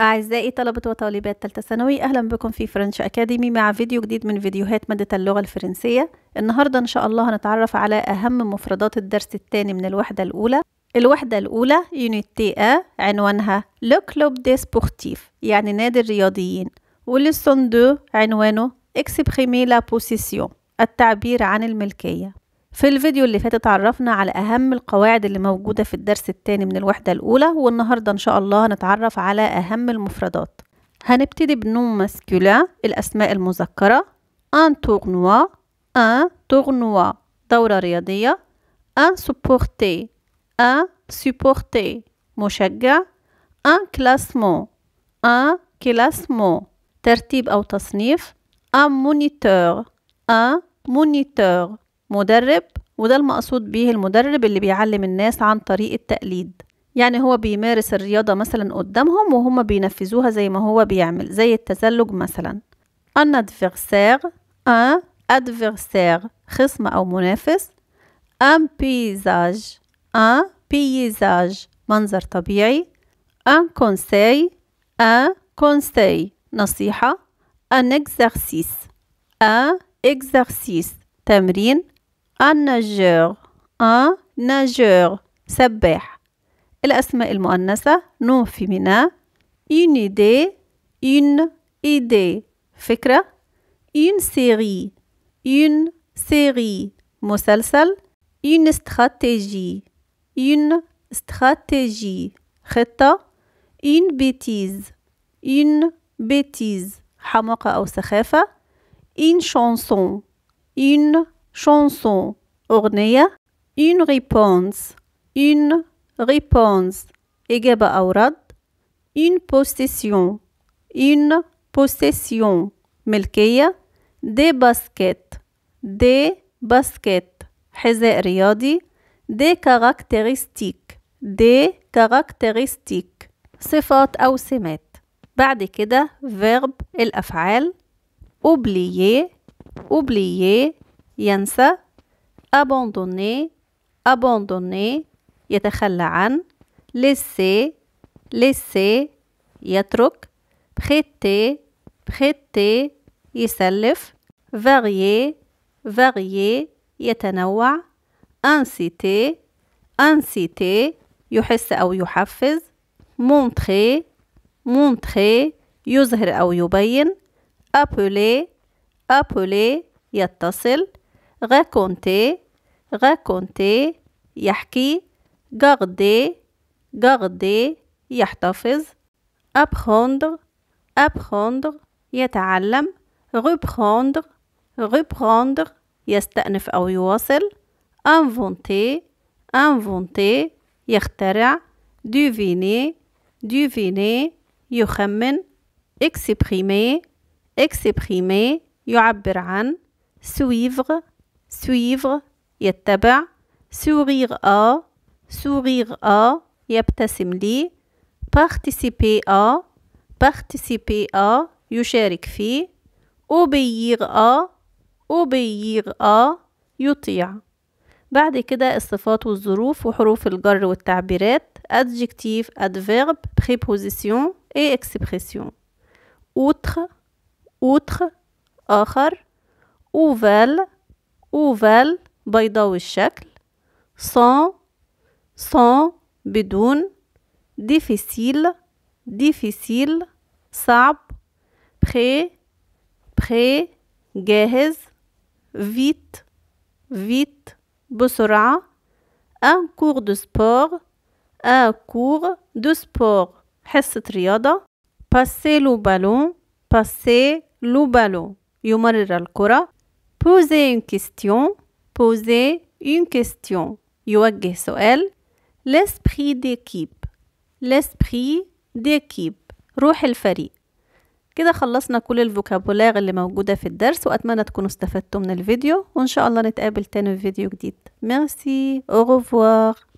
أعزائي طلبة وطالبات تالتة ثانوي أهلا بكم في فرنش أكاديمي مع فيديو جديد من فيديوهات مادة اللغة الفرنسية النهاردة إن شاء الله هنتعرف على أهم مفردات الدرس الثاني من الوحدة الأولى الوحدة الأولى يونيتي أ عنوانها لو كلوب دي سبورتيف يعني نادي الرياضيين وليسون دو عنوانه اكسبريمي لا بوسيسيون التعبير عن الملكية في الفيديو اللي فات اتعرفنا على أهم القواعد اللي موجودة في الدرس التاني من الوحدة الأولى والنهاردة إن شاء الله هنتعرف على أهم المفردات هنبتدي بنوم ماسكولا الأسماء المذكرة أن تورنوا أن تورنوا دورة رياضية أن سوبورتي أن سوبورتي مشجع أن كلاسمون أن كلاسمون ترتيب أو تصنيف أن مونيتور أن مونيتور مدرب وده المقصود به المدرب اللي بيعلم الناس عن طريق التقليد يعني هو بيمارس الرياضة مثلا قدامهم وهم بينفذوها زي ما هو بيعمل زي التزلج مثلا ان adversaire ان adversaire خصم أو منافس ان paysage ان paysage منظر طبيعي ان conseil ان conseil نصيحة ان exercice ان exercice تمرين un nageur un nageur سباح الأسماء المؤنثة نو فيمينا une idée une idée فكرة une série une série مسلسل une stratégie une stratégie خطة une bêtise une bêtise حماقة أو سخافة une chanson une chanson أغنية une réponse une réponse إجابة أو رد une possession une possession ملكية des baskets des baskets حذاء رياضي des caractéristiques des caractéristiques صفات أو سمات بعد كده verb الأفعال oublier oublier ينسى abandonner abandonner يتخلى عن laisser laisser يترك prêter prêter يسلف varier varier يتنوع inciter inciter يحس أو يحفز montrer montrer يظهر أو يبين appeler appeler يتصل غاكونتي غاكونتي يحكي غاردي غاردي يحتفظ أبخوندر أبخوندر يتعلم ريبخوندر ريبخوندر يستأنف أو يواصل أنفونتي أنفونتي يخترع ديفيني ديفيني يخمن إكسبريمي إكسبريمي يعبر عن سويفر سويفر يتبع سوغير أ سوغير أ يبتسم لي بارتيسيبي أ بارتيسيبي أ يشارك في أوبيير أ أوبيير أ يطيع بعد كده الصفات والظروف وحروف الجر والتعبيرات أدجكتيف أدفيرب بريبوزيسيون إي إكسبريسيون أوتر أوتر آخر أوفال أوفال بيضاوي الشكل سان سان بدون ديفيسيل ديفيسيل صعب بخي بخي جاهز فيت فيت بسرعة ان كور دو سبور ان كور دو سبور حصة رياضة باسي لو بالون باسي لو بالون يمرر الكرة poser une question poser une question يوجه سؤال l'esprit d'équipe l'esprit d'équipe روح الفريق كده خلصنا كل الفوكابولار اللي موجودة في الدرس وأتمنى تكونوا استفدتوا من الفيديو وإن شاء الله نتقابل تاني في فيديو جديد ميرسي أو revoir